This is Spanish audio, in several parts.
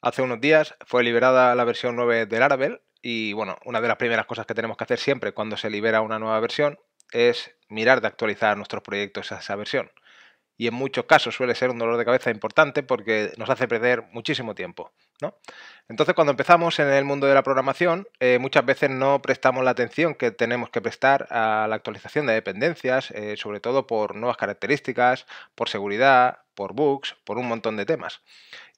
Hace unos días fue liberada la versión 9 del Laravel y bueno, una de las primeras cosas que tenemos que hacer siempre cuando se libera una nueva versión es mirar de actualizar nuestros proyectos a esa versión y en muchos casos suele ser un dolor de cabeza importante porque nos hace perder muchísimo tiempo. Entonces, cuando empezamos en el mundo de la programación, eh, muchas veces no prestamos la atención que tenemos que prestar a la actualización de dependencias, eh, sobre todo por nuevas características, por seguridad, por bugs, por un montón de temas.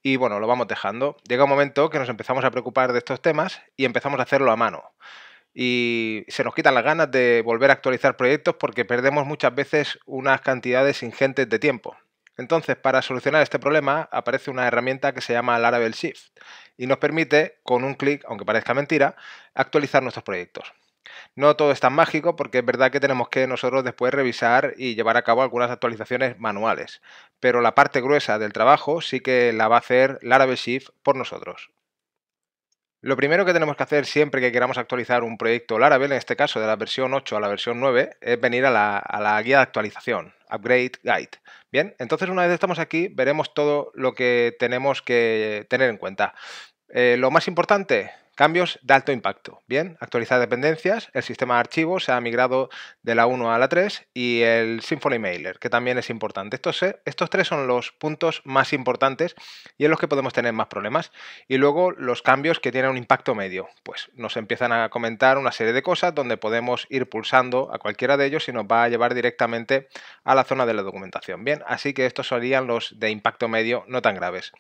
Y bueno, lo vamos dejando. Llega un momento que nos empezamos a preocupar de estos temas y empezamos a hacerlo a mano y se nos quitan las ganas de volver a actualizar proyectos porque perdemos muchas veces unas cantidades ingentes de tiempo. Entonces, para solucionar este problema, aparece una herramienta que se llama Laravel Shift y nos permite, con un clic, aunque parezca mentira, actualizar nuestros proyectos. No todo es tan mágico porque es verdad que tenemos que nosotros después revisar y llevar a cabo algunas actualizaciones manuales, pero la parte gruesa del trabajo sí que la va a hacer Laravel Shift por nosotros. Lo primero que tenemos que hacer siempre que queramos actualizar un proyecto Laravel, en este caso de la versión 8 a la versión 9, es venir a la, guía de actualización, Upgrade Guide. Bien, entonces una vez estamos aquí, veremos todo lo que tenemos que tener en cuenta. Eh, lo más importante, Cambios de alto impacto. Bien, actualizar dependencias, el sistema de archivos se ha migrado de la 1 a la 3 y el Symfony Mailer, que también es importante. Estos, estos tres son los puntos más importantes y en los que podemos tener más problemas. Y luego los cambios que tienen un impacto medio. Pues nos empiezan a comentar una serie de cosas donde podemos ir pulsando a cualquiera de ellos y nos va a llevar directamente a la zona de la documentación. Bien, así que estos serían los de impacto medio no tan graves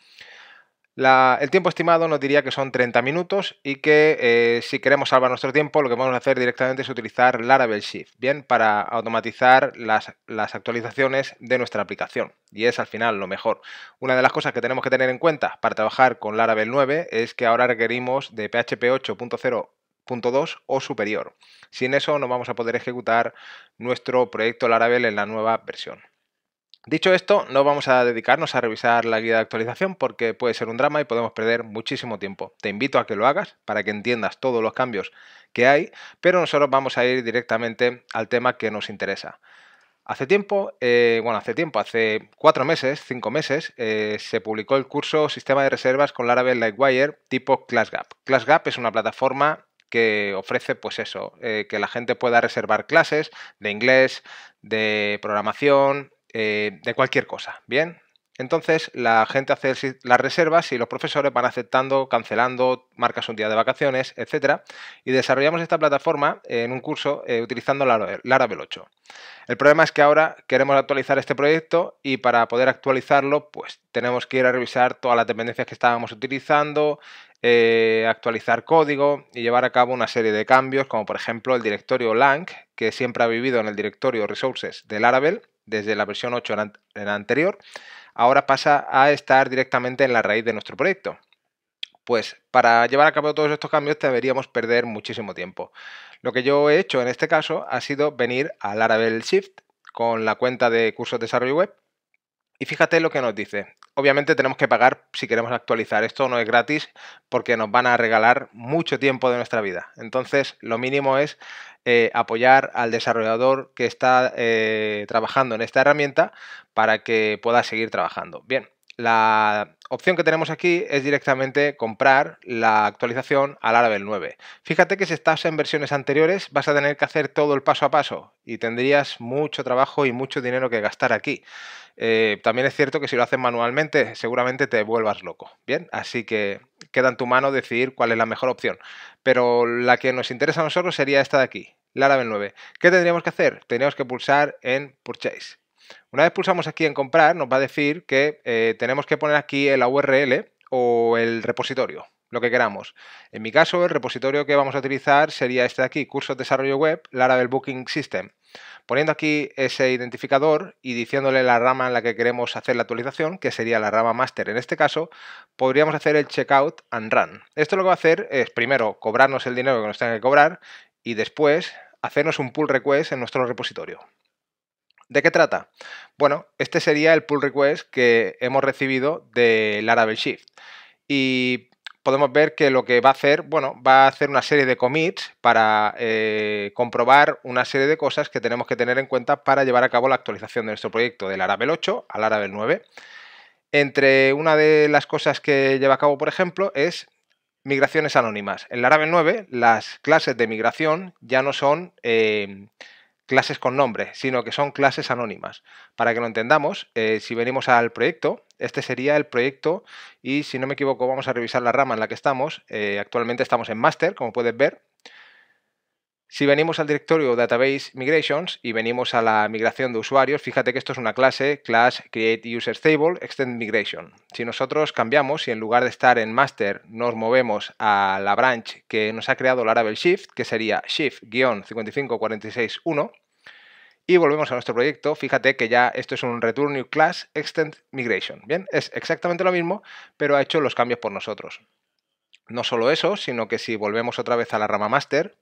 el tiempo estimado nos diría que son 30 minutos y que eh, si queremos salvar nuestro tiempo, lo que vamos a hacer directamente es utilizar Laravel Shift, bien, para automatizar las, las, actualizaciones de nuestra aplicación. Y es al final lo mejor. Una de las cosas que tenemos que tener en cuenta para trabajar con Laravel 9 es que ahora requerimos de PHP 8.0.2 o superior. Sin eso no vamos a poder ejecutar nuestro proyecto Laravel en la nueva versión. Dicho esto, no vamos a dedicarnos a revisar la guía de actualización porque puede ser un drama y podemos perder muchísimo tiempo. Te invito a que lo hagas para que entiendas todos los cambios que hay, pero nosotros vamos a ir directamente al tema que nos interesa. Hace tiempo, eh, bueno, hace tiempo, hace cuatro meses, cinco meses, eh, se publicó el curso Sistema de Reservas con Laravel Lightwire tipo ClassGap. ClassGap es una plataforma que ofrece, pues eso, eh, que la gente pueda reservar clases de inglés, de programación, eh, de cualquier cosa, ¿bien? Entonces la gente hace las reservas y los profesores van aceptando, cancelando, marcas un día de vacaciones, etc. Y desarrollamos esta plataforma en un curso eh, utilizando Laravel 8. El problema es que ahora queremos actualizar este proyecto y para poder actualizarlo pues tenemos que ir a revisar todas las dependencias que estábamos utilizando, eh, actualizar código y llevar a cabo una serie de cambios como por ejemplo el directorio lang que siempre ha vivido en el directorio resources de Laravel desde la versión 8 en la anterior, ahora pasa a estar directamente en la raíz de nuestro proyecto. Pues para llevar a cabo todos estos cambios deberíamos perder muchísimo tiempo. Lo que yo he hecho en este caso ha sido venir a Laravel Shift con la cuenta de cursos de desarrollo web y fíjate lo que nos dice obviamente tenemos que pagar si queremos actualizar. Esto no es gratis porque nos van a regalar mucho tiempo de nuestra vida. Entonces, lo mínimo es eh, apoyar al desarrollador que está eh, trabajando en esta herramienta para que pueda seguir trabajando. Bien, la opción que tenemos aquí es directamente comprar la actualización al Laravel 9. Fíjate que si estás en versiones anteriores vas a tener que hacer todo el paso a paso y tendrías mucho trabajo y mucho dinero que gastar aquí. Eh, también es cierto que si lo haces manualmente seguramente te vuelvas loco, ¿bien? Así que queda en tu mano decidir cuál es la mejor opción. Pero la que nos interesa a nosotros sería esta de aquí, Laravel 9. ¿Qué tendríamos que hacer? Tendríamos que pulsar en Purchase. Una vez pulsamos aquí en comprar, nos va a decir que eh, tenemos que poner aquí la URL o el repositorio, lo que queramos. En mi caso, el repositorio que vamos a utilizar sería este de aquí, Cursos de Desarrollo Web, Laravel Booking System. Poniendo aquí ese identificador y diciéndole la rama en la que queremos hacer la actualización, que sería la rama master en este caso, podríamos hacer el checkout and run. Esto lo que va a hacer es, primero, cobrarnos el dinero que nos tenga que cobrar y después hacernos un pull request en nuestro repositorio. ¿De qué trata? Bueno, este sería el pull request que hemos recibido de Laravel Shift. Y podemos ver que lo que va a hacer, bueno, va a hacer una serie de commits para eh, comprobar una serie de cosas que tenemos que tener en cuenta para llevar a cabo la actualización de nuestro proyecto de Laravel 8 a Laravel 9. Entre una de las cosas que lleva a cabo, por ejemplo, es migraciones anónimas. En Laravel 9, las clases de migración ya no son... Eh, clases con nombre, sino que son clases anónimas. Para que lo entendamos, eh, si venimos al proyecto, este sería el proyecto y si no me equivoco vamos a revisar la rama en la que estamos. Eh, actualmente estamos en master, como puedes ver. Si venimos al directorio Database Migrations y venimos a la migración de usuarios, fíjate que esto es una clase, class create user stable extend migration. Si nosotros cambiamos y en lugar de estar en master nos movemos a la branch que nos ha creado Laravel Shift, que sería shift-55461, y volvemos a nuestro proyecto. Fíjate que ya esto es un Return New Class Extend Migration. Bien, es exactamente lo mismo, pero ha hecho los cambios por nosotros. No solo eso, sino que si volvemos otra vez a la rama master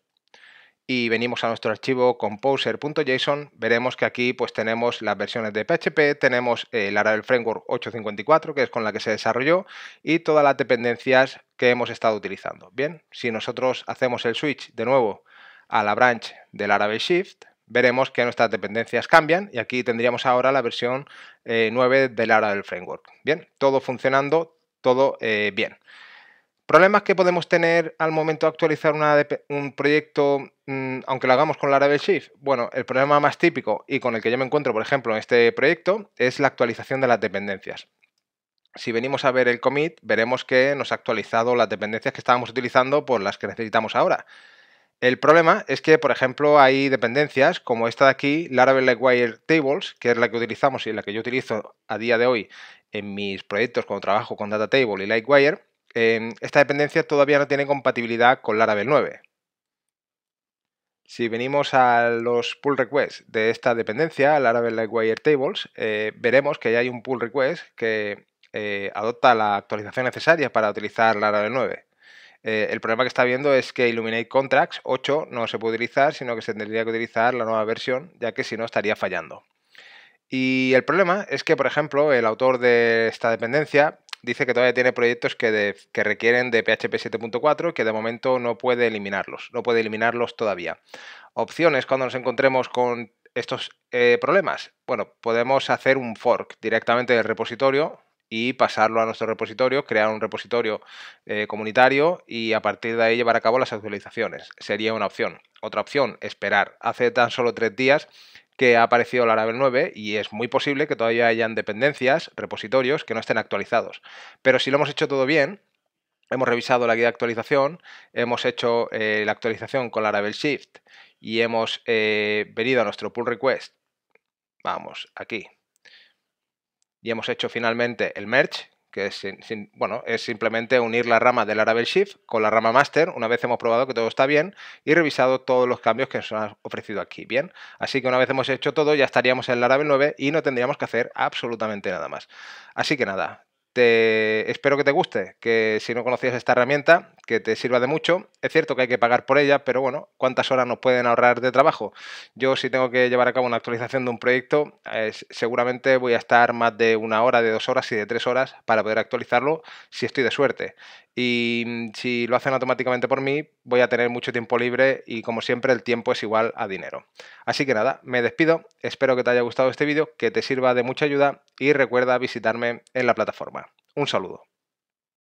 y venimos a nuestro archivo composer.json, veremos que aquí pues tenemos las versiones de PHP, tenemos eh, el Laravel Framework 8.54, que es con la que se desarrolló, y todas las dependencias que hemos estado utilizando. Bien, si nosotros hacemos el switch de nuevo a la branch del Laravel Shift, veremos que nuestras dependencias cambian y aquí tendríamos ahora la versión 9 del ARA del framework. Bien, todo funcionando, todo eh, bien. Problemas que podemos tener al momento de actualizar un proyecto, mm, aunque lo hagamos con Laravel Shift. Bueno, el problema más típico y con el que yo me encuentro, por ejemplo, en este proyecto, es la actualización de las dependencias. Si venimos a ver el commit, veremos que nos ha actualizado las dependencias que estábamos utilizando por las que necesitamos ahora. El problema es que, por ejemplo, hay dependencias como esta de aquí, Laravel Lightwire Tables, que es la que utilizamos y la que yo utilizo a día de hoy en mis proyectos cuando trabajo con Datatable y Lightwire, em, esta dependencia todavía no tiene compatibilidad con Laravel 9. Si venimos a los pull requests de esta dependencia, Laravel Lightwire Tables, eh, veremos que hay un pull request que eh, adopta la actualización necesaria para utilizar Laravel 9. Eh, el problema que está viendo es que Illuminate Contracts 8 no se puede utilizar, sino que se tendría que utilizar la nueva versión, ya que si no estaría fallando. Y el problema es que, por ejemplo, el autor de esta dependencia dice que todavía tiene proyectos que, requieren de PHP 7.4 que de momento no puede eliminarlos, no puede eliminarlos todavía. Opciones cuando nos encontremos con estos eh, problemas? Bueno, podemos hacer un fork directamente del repositorio, y pasarlo a nuestro repositorio, crear un repositorio eh, comunitario y a partir de ahí llevar a cabo las actualizaciones. Sería una opción. Otra opción, esperar. Hace tan solo tres días que ha aparecido Laravel 9 y es muy posible que todavía hayan dependencias, repositorios que no estén actualizados. Pero si lo hemos hecho todo bien, hemos revisado la guía de actualización, hemos hecho eh, la actualización con Laravel Shift y hemos eh, venido a nuestro pull request. Vamos, aquí, y hemos hecho finalmente el merge, que es, bueno, es simplemente unir la rama del Laravel Shift con la rama master, una vez hemos probado que todo está bien y revisado todos los cambios que nos han ofrecido aquí, ¿bien? Así que una vez hemos hecho todo ya estaríamos en Laravel 9 y no tendríamos que hacer absolutamente nada más. Así que nada, espero que te guste, que si no conocías esta herramienta, que te sirva de mucho. Es cierto que hay que pagar por ella, pero bueno, ¿cuántas horas nos pueden ahorrar de trabajo? Yo si tengo que llevar a cabo una actualización de un proyecto, seguramente voy a estar más de una hora, de dos horas y de tres horas para poder actualizarlo si estoy de suerte. Y mm, si lo hacen automáticamente por mí, voy a tener mucho tiempo libre y como siempre el tiempo es igual a dinero. Así que nada, me despido, espero que te haya gustado este vídeo, que te sirva de mucha ayuda y recuerda visitarme en la plataforma. Un saludo.